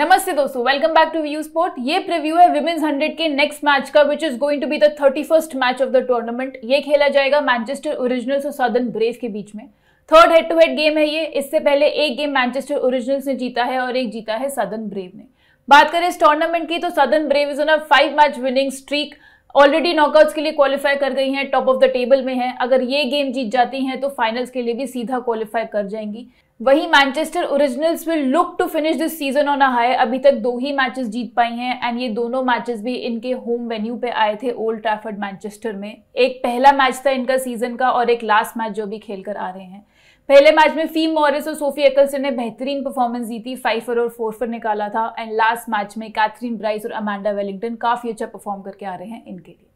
नमस्ते दोस्तों welcome back to view sport ये प्रीव्यू है विमेंस हंड्रेड के नेक्स्ट मैच का which is going to be the thirty first match of the tournament ये खेला जाएगा मैनचेस्टर ओरिजिनल्स और सदर्न ब्रेव के बीच में third head to head game है ये इससे पहले एक गेम मैनचेस्टर ओरिजिनल्स ने जीता है और एक जीता है सदर्न ब्रेव ने बात करें इस टूर्नामेंट की तो Southern Brave is on a five match winning streak already knockouts के लिए क्वालिफाई कर गई हैं टॉप ऑफ द टेबल में हैं अगर ये गेम जीत जाती हैं तो फाइनल्स के लिए भी सीधा क्वालिफाई कर जाएंगी वही Manchester Originals will look to finish this season on a high अभी तक दो ही मैचेस जीत पाई हैं एंड ये दोनों मैचेस भी इनके होम वेन्यू पे आए थे ओल्ड ट्रैफर्ड मैनचेस्टर में एक पहला मैच था इनका सीजन का और एक लास्ट मैच जो भी खेल कर आ रहे हैं पहले मैच में फीम मॉरिस और सोफी एकल्सन ने बेहतरीन परफॉर्मेंस दी थी फाइफर और फोरफर निकाला था एंड लास्ट मैच में कैथरीन ब्राइस और अमांडा वेलिंगटन काफ़ी अच्छा परफॉर्म करके आ रहे हैं इनके लिए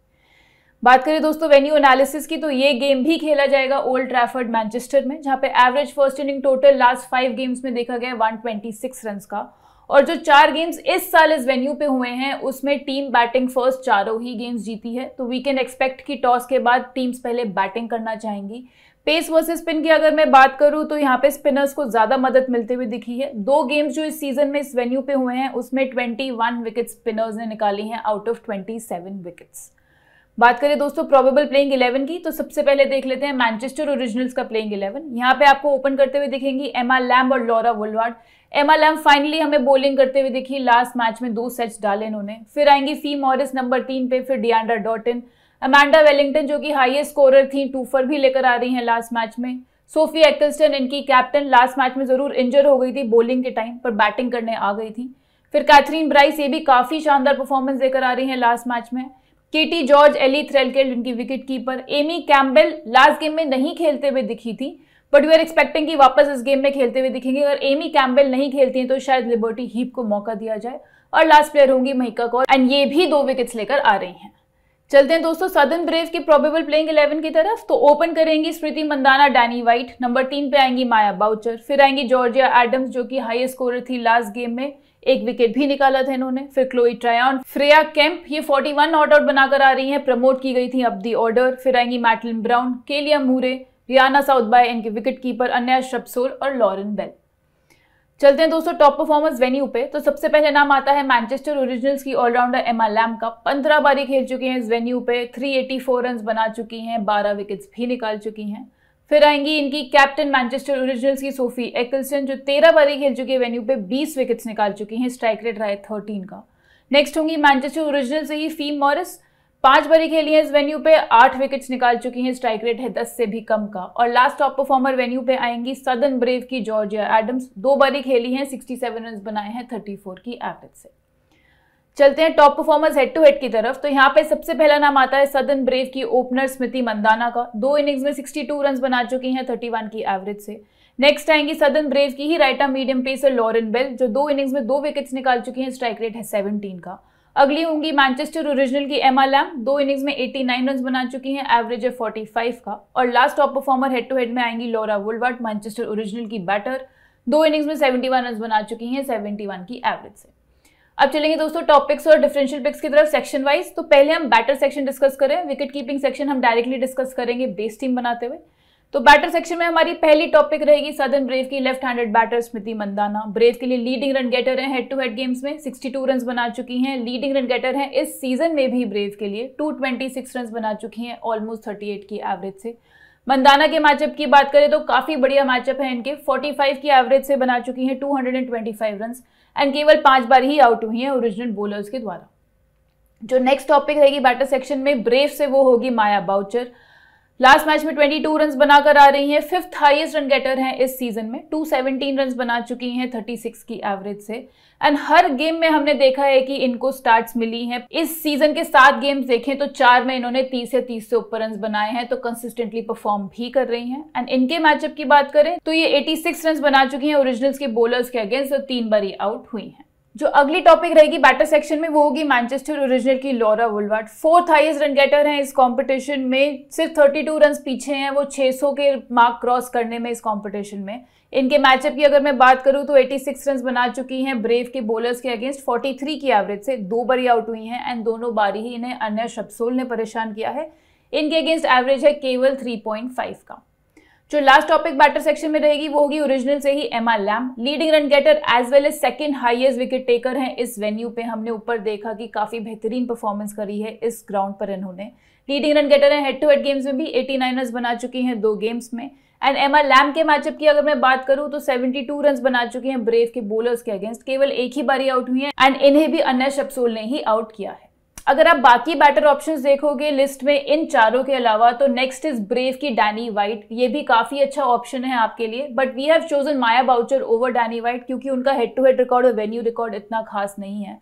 बात करें दोस्तों वेन्यू एनालिसिस की तो ये गेम भी खेला जाएगा ओल्ड ट्रैफर्ड मैनचेस्टर में जहां पे average first inning total last five games में देखा गया 126 रन का और जो चार गेम्स इस साल इस वेन्यू पे हुए हैं उसमें टीम बैटिंग फर्स्ट चारों ही गेम्स जीती है तो वी कैन एक्सपेक्ट कि टॉस के बाद टीम्स पहले बैटिंग करना चाहेंगी पेस वर्सेस स्पिन की अगर मैं बात करूं तो यहाँ पे स्पिनर्स को ज्यादा मदद मिलते हुए दिखी है दो गेम्स जो इस सीजन में इस वेन्यू पे हुए हैं उसमें 21 विकेट स्पिनर्स ने निकाली हैं आउट ऑफ 27 विकेट्स बात करें दोस्तों प्रोबेबल प्लेइंग 11 की तो सबसे पहले देख लेते हैं मैनचेस्टर ओरिजिनल्स का प्लेइंग 11 यहाँ पे आपको ओपन करते हुए दिखेंगी एमा लैम और लॉरा वुलवार्ड एमा लैम फाइनली हमें बॉलिंग करते हुए दिखी लास्ट मैच में दो सेट्स डाले इन्होंने फिर आएंगी फी मॉरिस नंबर तीन पे फिर डियांडा डॉटिन अमांडा वेलिंगटन जो कि हाईएस्ट स्कोरर थी टू फर भी लेकर आ रही हैं लास्ट मैच में सोफी एक्लस्टन इनकी कैप्टन लास्ट मैच में ज़रूर इंजर हो गई थी बॉलिंग के टाइम पर बैटिंग करने आ गई थी फिर कैथरीन ब्राइस ये भी काफ़ी शानदार परफॉर्मेंस देकर आ रही हैं लास्ट मैच में केटी जॉर्ज एली थ्रेलकेल्ड इनकी wicket keeper Amy Campbell last game में नहीं खेलते हुए दिखी थी बट वी आर एक्सपेक्टिंग कि वापस इस गेम में खेलते हुए दिखेंगे अगर एमी कैम्बेल नहीं खेलती हैं तो शायद लिबर्टी हीप को मौका दिया जाए और लास्ट प्लेयर होंगी महिका कौर एंड ये भी दो विकेट्स लेकर आ रही हैं चलते हैं दोस्तों सदन ब्रेव की प्रोबेबल प्लेइंग 11 की तरफ तो ओपन करेंगी Smriti Mandhana Danni Wyatt number तीन पे आएंगी माया बाउचर फिर आएंगी जॉर्जिया एडम्स जो कि हाई स्कोरर थी लास्ट गेम में एक विकेट भी निकाला था इन्होंने फिर क्लोई ट्रायन फ्रेया कैंप ये 41 नॉट आउट बनाकर आ रही हैं प्रमोट की गई थी अब दी ऑर्डर फिर आएंगी Maitlan Brown Kalea Moore Rhianna Southby इनके विकेट कीपर अन्या शब्सोर और लॉरेन बेल चलते हैं दोस्तों टॉप परफॉर्मर्स वेन्यू पे तो सबसे पहले नाम आता है मैनचेस्टर ओरिजिनल्स की ऑलराउंडर एमा लैम का पंद्रह बारी खेल चुकी हैं इस वेन्यू पे 384 रन बना चुकी हैं बारह विकेट्स भी निकाल चुकी हैं फिर आएंगी इनकी कैप्टन मैनचेस्टर ओरिजिनल्स की सोफी एक्लसन जो तेरह बारी खेल चुकी है वेन्यू पे बीस विकेट्स निकाल चुकी हैं स्ट्राइक रेट रहा है थर्टीन का नेक्स्ट होंगी मैनचेस्टर ओरिजिनल से ही फीम मॉरिस पांच बारी खेली है इस वेन्यू पे आठ विकेट्स निकाल चुकी हैं स्ट्राइक रेट है दस से भी कम का और लास्ट टॉप परफॉर्मर वेन्यू पे आएंगी सदन ब्रेव की जॉर्जिया एडम्स दो बारी खेली हैं सेवन रन बनाए हैं थर्टी फोर की एवरेज से चलते हैं top performers head to head की तरफ तो यहाँ पे सबसे पहला नाम आता है सदन ब्रेव की ओपनर स्मृति मंदाना का दो इनिंग्स में सिक्सटी टू रन बना चुकी हैं वन की एवरेज से नेक्स्ट आएंगी सदन ब्रेव की ही right arm medium pacer Lauren Bell जो दो इनिंग्स में दो विकेट्स निकाल चुकी हैं स्ट्राइक रेट है सेवनटीन का अगली होंगी मैनचेस्टर ओरिजिनल की एमा लैम दो इनिंग्स में 89 रन बना चुकी हैं एवरेज है 45 का और last top performer head to head में आएंगी लॉरा वुलवर्ट मैनचेस्टर ओरिजिनल की बैटर दो इनिंग्स में 71 रन बना चुकी हैं 71 की एवरेज से अब चलेंगे दोस्तों टॉपिक्स और डिफरेंशियल पिक्स की तरफ सेक्शन वाइज तो पहले हम बैटर सेक्शन डिस्कस करें विकेट कीपिंग सेक्शन हम डायरेक्टली डिस्कस करेंगे बेस टीम बनाते हुए तो बैटर सेक्शन में हमारी पहली टॉपिक रहेगी सदन ब्रेव की left handed batter Smriti Mandhana Brave के लिए लीडिंग रन गेटर हैं हेड टू हेड गेम्स में 62 रन बना चुकी हैं लीडिंग रन गेटर हैं इस सीजन में भी ब्रेव के लिए 226 रन बना चुकी हैं ऑलमोस्ट 38 की एवरेज से मंदाना के मैचअप की बात करें तो काफ़ी बढ़िया मैचअप है इनके 45 की एवरेज से बना चुकी हैं 225 रन एंड केवल पांच बार ही आउट हुई हैं ओरिजिनल बॉलर्स के द्वारा जो नेक्स्ट टॉपिक रहेगी बैटर सेक्शन में ब्रेव से वो होगी माया बाउचर लास्ट मैच में 22 रन बनाकर आ रही हैं फिफ्थ हाईएस्ट रन गेटर हैं इस सीजन में 217 रन बना चुकी हैं 36 की एवरेज से एंड हर गेम में हमने देखा है कि इनको स्टार्ट्स मिली हैं इस सीजन के सात गेम्स देखें तो चार में इन्होंने 30 से 30 से ऊपर रन बनाए हैं तो कंसिस्टेंटली परफॉर्म भी कर रही हैं एंड इनके मैचअप की बात करें तो ये एटी रन बना चुकी हैं ओरिजिनल्स के बोलर्स के अगेंस्ट और तो तीन बारी आउट हुई हैं जो अगली टॉपिक रहेगी बैटर सेक्शन में वो होगी मैनचेस्टर ओरिजिनल की Laura Wolvaardt fourth highest run getter हैं इस कंपटीशन में सिर्फ 32 रन पीछे हैं वो 600 के मार्क क्रॉस करने में इस कंपटीशन में इनके मैचअप की अगर मैं बात करूं तो 86 रन बना चुकी हैं ब्रेव के बॉलर्स के अगेंस्ट 43 की एवरेज से दो बारी आउट हुई हैं एंड दोनों बारी ही इन्हें अन्य शब्सोल ने परेशान किया है इनके अगेंस्ट एवरेज है केवल थ्री का जो लास्ट टॉपिक बैटर सेक्शन में रहेगी वो होगी ओरिजिनल से ही Emma Lamb leading run getter as well as second highest wicket taker हैं इस वेन्यू पे हमने ऊपर देखा कि काफ़ी बेहतरीन परफॉर्मेंस करी है इस ग्राउंड पर इन्होंने लीडिंग रन गेटर हैं हेड टू हेड गेम्स में भी एटी रन बना चुकी हैं दो गेम्स में एंड एमा लैम के मैचअप की अगर मैं बात करूँ तो टू रन बना चुके हैं ब्रेव के बोलर्स के अगेंस्ट केवल एक ही बारी आउट हुई है एंड इन्हें भी अन्य शब्सोल ने ही आउट किया है अगर आप बाकी बैटर ऑप्शंस देखोगे लिस्ट में इन चारों के अलावा तो नेक्स्ट इज ब्रेव की डैनी वाइट ये भी काफ़ी अच्छा ऑप्शन है आपके लिए but we have chosen Maia Bouchier over Danni Wyatt क्योंकि उनका हेड टू हेड रिकॉर्ड और वेन्यू रिकॉर्ड इतना खास नहीं है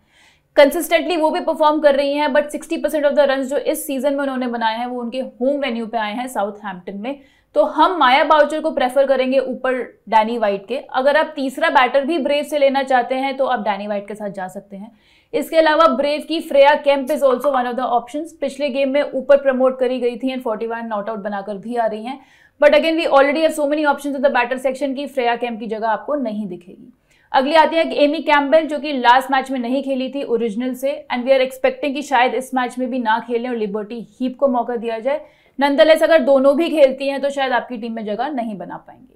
कंसिस्टेंटली वो भी परफॉर्म कर रही हैं but 60 percent of the run जो इस सीजन में उन्होंने बनाए हैं वो उनके होम वेन्यू पे आए हैं साउथ हैम्पटन में तो हम माया बाउचर को प्रेफर करेंगे ऊपर डैनी वाइट के अगर आप तीसरा बैटर भी ब्रेव से लेना चाहते हैं तो आप डैनी वाइट के साथ जा सकते हैं इसके अलावा ब्रेव की Freya Kemp is also one of the option पिछले गेम में ऊपर प्रमोट करी गई थी and forty one not out बनाकर भी आ रही हैं but again we already have so many option of the batter section की फ्रेया कैंप की जगह आपको नहीं दिखेगी अगली आती है एमी कैम्बल जो कि लास्ट मैच में नहीं खेली थी ओरिजिनल से एंड वी आर एक्सपेक्टिंग कि शायद इस मैच में भी ना खेलें और लिबर्टी हीप को मौका दिया जाए नंदलेस अगर दोनों भी खेलती हैं तो शायद आपकी टीम में जगह नहीं बना पाएंगे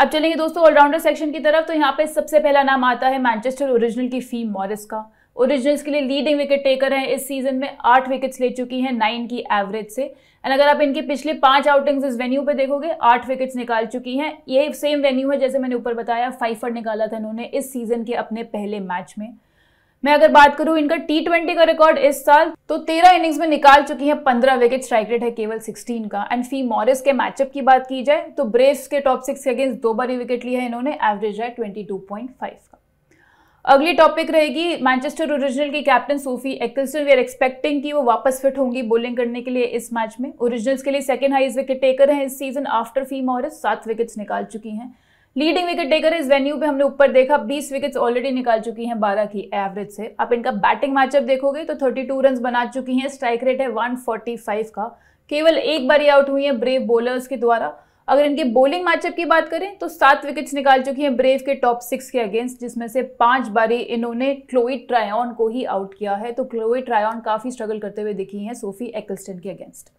अब चलेंगे दोस्तों ऑलराउंडर सेक्शन की तरफ तो यहाँ पे सबसे पहला नाम आता है मैनचेस्टर ओरिजिनल की फी मॉरिस का ओरिजिनल्स के लिए लीडिंग विकेट टेकर हैं इस सीजन में आठ विकेट्स ले चुकी हैं नाइन की एवरेज से एंड अगर आप इनके पिछले पांच आउटिंग्स इस वेन्यू पे देखोगे आठ विकेट्स निकाल चुकी हैं ये सेम वेन्यू है जैसे मैंने ऊपर बताया फाइफर निकाला था इन्होंने इस सीजन के अपने पहले मैच में मैं अगर बात करूं इनका टी ट्वेंटी का रिकॉर्ड इस साल तो तेरह इनिंग्स में निकाल चुकी हैं पंद्रह विकेट स्ट्राइक रेट है केवल सिक्सटीन का एंड फी मॉरिस के मैचअप की बात की जाए तो ब्रेस के टॉप सिक्स के अगेंस्ट दो बारी विकेट लिया है इन्होंने एवरेज है ट्वेंटी टू पॉइंट फाइव का अगली टॉपिक रहेगी मैनचेस्टर ओरिजिनल की captain Sophie Ecclestone we are expecting कि वो वापस फिट होंगी बॉलिंग करने के लिए इस मैच में ओरिजिनल्स के लिए सेकेंड हाइस्ट विकेट टेकर हैं इस सीजन आफ्टर फी मॉरिस सात विकेट्स निकाल चुकी हैं लीडिंग विकेट टेकर इस वेन्यू पे हमने ऊपर देखा 20 विकेट्स ऑलरेडी निकाल चुकी हैं 12 की एवरेज से आप इनका बैटिंग मैचअप देखोगे तो 32 रन बना चुकी हैं स्ट्राइक रेट है 145 का केवल एक बार ये आउट हुई है ब्रेव बॉलर्स के द्वारा अगर इनके बोलिंग मैचअप की बात करें तो सात विकेट्स निकाल चुकी हैं ब्रेव के टॉप सिक्स के अगेंस्ट जिसमें से पांच बारी इन्होंने क्लोई ट्रायन को ही आउट किया है तो क्लोई ट्रायन काफ़ी स्ट्रगल करते हुए दिखी हैं सोफी एक्लस्टन के अगेंस्ट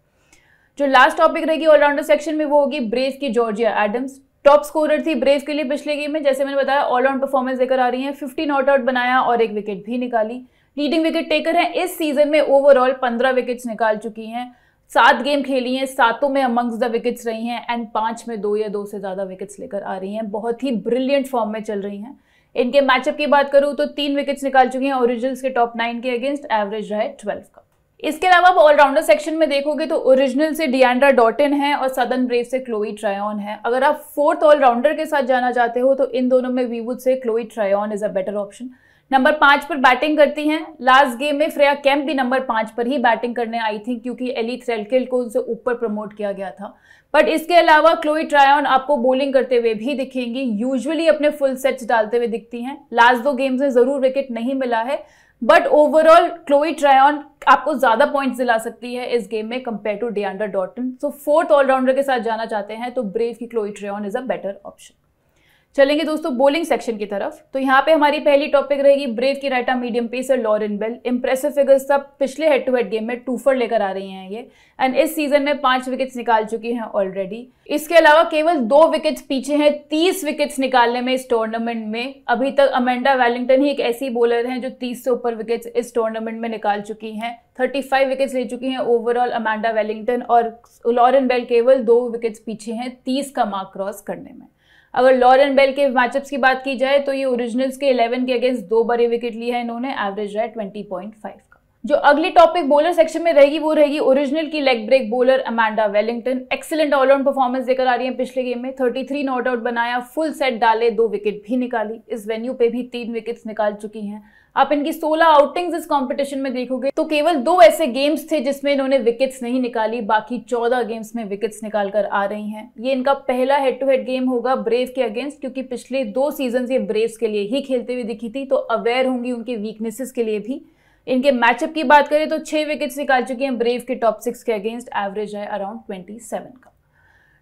जो लास्ट टॉपिक रहेगी ऑलराउंडर सेक्शन में वो होगी ब्रेव की जॉर्जिया एडम्स टॉप स्कोरर थी ब्रेव के लिए पिछले गेम में जैसे मैंने बताया ऑलराउंड परफॉर्मेंस देकर आ रही है फिफ्टी नॉट आउट बनाया और एक विकेट भी निकाली लीडिंग विकेट टेकर है इस सीजन में ओवरऑल पंद्रह विकेट्स निकाल चुकी हैं सात गेम खेली हैं सातों में अमंग्स द विकेट्स रही हैं एंड पांच में दो या दो से ज़्यादा विकेट्स लेकर आ रही हैं बहुत ही ब्रिलियंट फॉर्म में चल रही हैं इनके मैचअप की बात करूँ तो तीन विकेट्स निकाल चुकी हैं ओरिजिनल्स के टॉप नाइन के अगेंस्ट एवरेज रहा है ट्वेल्व का इसके अलावा आप ऑलराउंडर सेक्शन में देखोगे तो ओरिजिनल से डियांड्रा डॉटन है और सदन ब्रेव से क्लोई ट्रायन है अगर आप फोर्थ ऑलराउंडर के साथ जाना चाहते हो तो इन दोनों में वीवुड से Chloe Tryon is a better option number पांच पर बैटिंग करती हैं लास्ट गेम में फ्रेया कैंप भी नंबर पांच पर ही बैटिंग करने आई थी क्योंकि एली थ्रेलकेल को उनसे ऊपर प्रमोट किया गया था बट इसके अलावा क्लोई ट्रायन आपको बॉलिंग करते हुए भी दिखेंगी यूजुअली अपने फुल सेट्स डालते हुए दिखती हैं लास्ट दो गेम्स में ज़रूर विकेट नहीं मिला है बट ओवरऑल क्लोई ट्रायन आपको ज़्यादा पॉइंट्स दिला सकती है इस गेम में compare to Deandra Dottin so fourth allrounder के साथ जाना चाहते हैं तो ब्रेव की Chloe Tryon is a better option चलेंगे दोस्तों बोलिंग सेक्शन की तरफ तो यहाँ पे हमारी पहली टॉपिक रहेगी ब्रेव की right arm medium pacer Lauren Bell impressive figures सब पिछले हेड टू हेड गेम में टूफर लेकर आ रही हैं ये एंड इस सीजन में पांच विकेट्स निकाल चुकी हैं ऑलरेडी इसके अलावा केवल दो विकेट्स पीछे हैं तीस विकेट्स निकालने में इस टूर्नामेंट में अभी तक अमेंडा वेलिंगटन ही एक ऐसी बॉलर हैं जो तीस से ऊपर विकेट्स इस टूर्नामेंट में निकाल चुकी हैं थर्टी फाइव विकेट्स ले चुकी हैं ओवरऑल अमेंडा वेलिंगटन और लॉरेन बेल केवल दो विकेट्स पीछे हैं तीस का मार्क क्रॉस करने में अगर लॉरेन बेल के मैचअप्स की बात की जाए तो ये ओरिजिनल्स के 11 के अगेंस्ट दो बड़े विकेट लिए हैं इन्होंने एवरेज रहा है 20.5 का जो अगली टॉपिक बोलर सेक्शन में रहेगी वो रहेगी ओरिजिनल की leg break bowler Amanda Wellington excellent allround performance देकर आ रही है पिछले गेम में 33 नॉट आउट बनाया फुल सेट डाले दो विकेट भी निकाली इस वेन्यू पे भी तीन विकेट्स निकाल चुकी हैं आप इनकी 16 आउटिंग्स इस कंपटीशन में देखोगे तो केवल दो ऐसे गेम्स थे जिसमें इन्होंने विकेट्स नहीं निकाली बाकी 14 गेम्स में विकेट्स निकाल कर आ रही हैं ये इनका पहला हेड टू हेड गेम होगा ब्रेव के अगेंस्ट क्योंकि पिछले दो सीजन ये ब्रेव्स के लिए ही खेलते हुए दिखी थी तो अवेयर होंगी उनकी वीकनेसेस के लिए भी इनके मैचअप की बात करें तो छह विकेट्स निकाल चुकी हैं ब्रेव के टॉप सिक्स के अगेंस्ट एवरेज है अराउंड ट्वेंटी का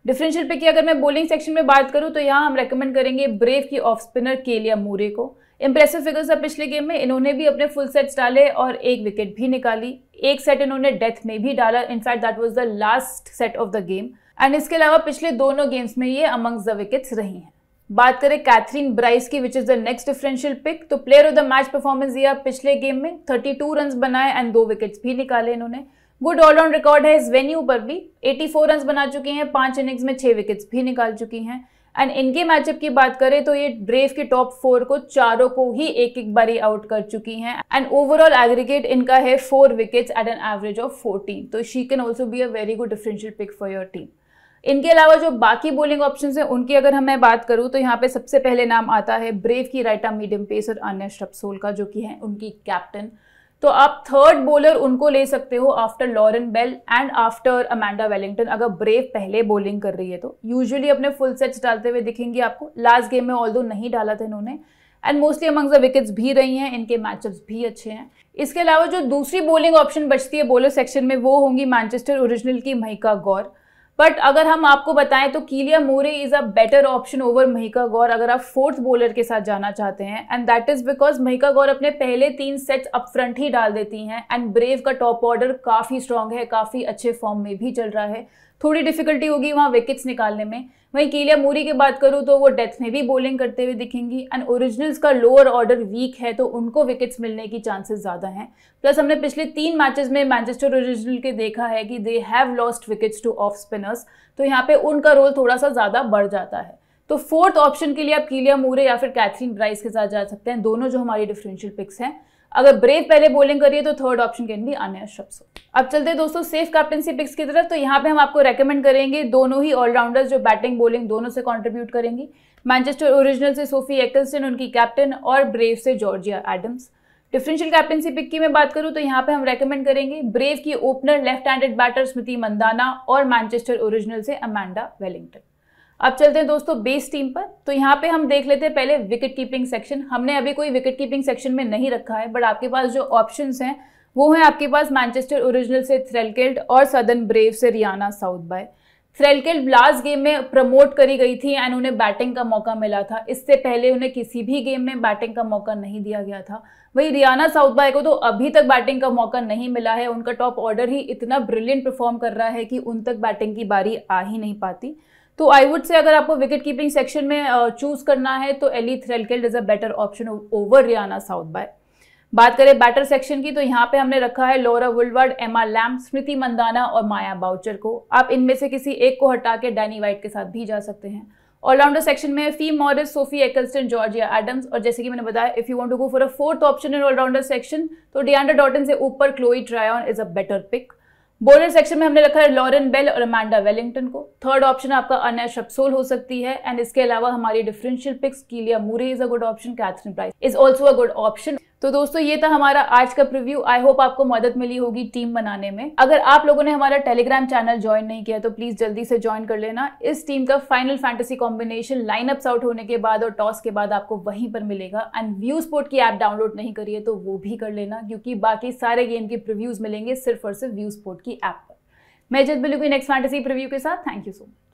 डिफरेंशियल पे की अगर मैं बोलिंग सेक्शन में बात करूं तो यहाँ हम रेकमेंड करेंगे ब्रेव की ऑफ स्पिनर केलिया मूरे को इंप्रेसिव फिगर्स था पिछले गेम में इन्होंने भी अपने फुल सेट्स डाले और एक विकेट भी निकाली एक सेट इन्होंने डेथ में भी डाला in fact that was the last set of the game and इसके अलावा पिछले दोनों गेम्स में ये अमंग्स द विकेट्स रही हैं बात करें कैथरीन ब्राइस की which is the next differential pick तो player of the match performance दिया पिछले गेम में 32 रन बनाए एंड दो विकेट्स भी निकाले इन्होंने गुड ऑलराउंड रिकॉर्ड है इस वेन्यू पर भी 84 रन बना चुकी हैं पांच इनिंग्स में छह विकेट्स भी निकाल चुकी हैं एंड इनके मैचअप की बात करें तो ये ब्रेव के टॉप फोर को चारों को ही एक एक बारी आउट कर चुकी हैं एंड ओवरऑल एग्रीगेट इनका है four wickets at an average of fourteen तो she can also be a very good differential pick for your team इनके अलावा जो बाकी बॉलिंग ऑप्शन हैं उनकी अगर हम मैं बात करूँ तो यहाँ पे सबसे पहले नाम आता है ब्रेव की राइट आर्म मीडियम पेस और अन्य स्टप्सोल का जो कि है उनकी कैप्टन तो आप थर्ड बॉलर उनको ले सकते हो after Lauren Bell and after Amanda Wellington अगर ब्रेव पहले बॉलिंग कर रही है तो यूजुअली अपने फुल सेट्स डालते हुए दिखेंगे आपको लास्ट गेम में ऑल नहीं डाला था इन्होंने and mostly amongst the wickets भी रही हैं इनके मैचअप्स भी अच्छे हैं इसके अलावा जो दूसरी बॉलिंग ऑप्शन बचती है बॉलर सेक्शन में वो होंगी मैनचेस्टर ओरिजिनल की महिका गौर बट अगर हम आपको बताएं तो Kalea Moore is a better option over Mahika Gaur अगर आप फोर्थ बॉलर के साथ जाना चाहते हैं and that is because Mahika Gaur अपने पहले तीन सेट्स अपफ्रंट ही डाल देती हैं एंड ब्रेव का टॉप ऑर्डर काफ़ी स्ट्रांग है काफ़ी अच्छे फॉर्म में भी चल रहा है थोड़ी डिफिकल्टी होगी वहाँ विकेट्स निकालने में वहीं कीलिया मूरी की बात करूँ तो वो डेथ में भी बॉलिंग करते हुए दिखेंगी एंड ओरिजिनल्स का लोअर ऑर्डर वीक है तो उनको विकेट्स मिलने की चांसेस ज़्यादा हैं प्लस हमने पिछले तीन मैचेस में मैनचेस्टर ओरिजिनल के देखा है कि they have lost wickets to off spinners तो यहाँ पे उनका रोल थोड़ा सा ज़्यादा बढ़ जाता है तो फोर्थ ऑप्शन के लिए आप कीलिया मूरे या फिर कैथरीन ब्राइस के साथ जा सकते हैं दोनों जो हमारी डिफरेंशियल पिक्स हैं अगर ब्रेव पहले बॉलिंग करिए तो थर्ड ऑप्शन कैन बी अन्य श्रप्सो अब चलते हैं दोस्तों सेफ कैप्टनसी पिक्स की तरफ तो यहाँ पे हम आपको रेकमेंड करेंगे दोनों ही ऑलराउंडर्स जो बैटिंग बॉलिंग दोनों से कंट्रीब्यूट करेंगे मैनचेस्टर ओरिजिनल से सोफी एक्लस्टन उनकी कैप्टन और ब्रेव से Georgia Adams differential captaincy pick की मैं बात करूं तो यहाँ पे हम रेकमेंड करेंगे ब्रेव की opener left handed batter Smriti Mandhana और मैनचेस्टर ओरिजिनल से अमांडा वेलिंगटन अब चलते हैं दोस्तों बेस टीम पर तो यहाँ पे हम देख लेते हैं पहले विकेट कीपिंग सेक्शन हमने अभी कोई विकेट कीपिंग सेक्शन में नहीं रखा है बट आपके पास जो ऑप्शन हैं वो हैं आपके पास मैनचेस्टर ओरिजिनल से थ्रेलकेल्ट और सदन ब्रेव से Rhianna Southby Threlkeld last game में प्रमोट करी गई थी एंड उन्हें बैटिंग का मौका मिला था इससे पहले उन्हें किसी भी गेम में बैटिंग का मौका नहीं दिया गया था वही रियाना साउथ बाय को तो अभी तक बैटिंग का मौका नहीं मिला है उनका टॉप ऑर्डर ही इतना ब्रिलियंट परफॉर्म कर रहा है कि उन तक बैटिंग की बारी आ ही नहीं पाती तो आई वुड से अगर आपको विकेट कीपिंग सेक्शन में चूज करना है तो Ellie Threlkeld is a better option over Rhianna Southby बात करें बैटर सेक्शन की तो यहाँ पे हमने रखा है लोरा वुलवर्ड एमा लैम स्मृति मंदाना और माया बाउचर को आप इनमें से किसी एक को हटा के डैनी वाइट के साथ भी जा सकते हैं ऑलराउंडर सेक्शन में Fi Morris Sophie Ecclestone Georgia Adams और जैसे कि मैंने बताया if you want to go for a fourth option in allrounder section तो डियांडर डॉटन से ऊपर Chloe Tryon is a better pick bowler section में हमने रखा है लॉरेन बेल और अमांडा वेलिंगटन को थर्ड ऑप्शन आपका अन्य शपसोल हो सकती है एंड इसके अलावा हमारी differential picks Kalea Moore is a good option Katherine Bryce is also a good option तो दोस्तों ये था हमारा आज का प्रीव्यू आई होप आपको मदद मिली होगी टीम बनाने में अगर आप लोगों ने हमारा टेलीग्राम चैनल ज्वाइन नहीं किया तो प्लीज जल्दी से ज्वाइन कर लेना इस टीम का final fantasy combination lineups out होने के बाद और टॉस के बाद आपको वहीं पर मिलेगा एंड व्यू स्पोर्ट की ऐप डाउनलोड नहीं करिए तो वो भी कर लेना क्योंकि बाकी सारे गेम के प्रिव्यूज मिलेंगे सिर्फ और सिर्फ व्यू स्पोर्ट की ऐप पर मैं जल्द मिलूंगी नेक्स्ट फैंटेसी प्रिव्यू के साथ थैंक यू सो मच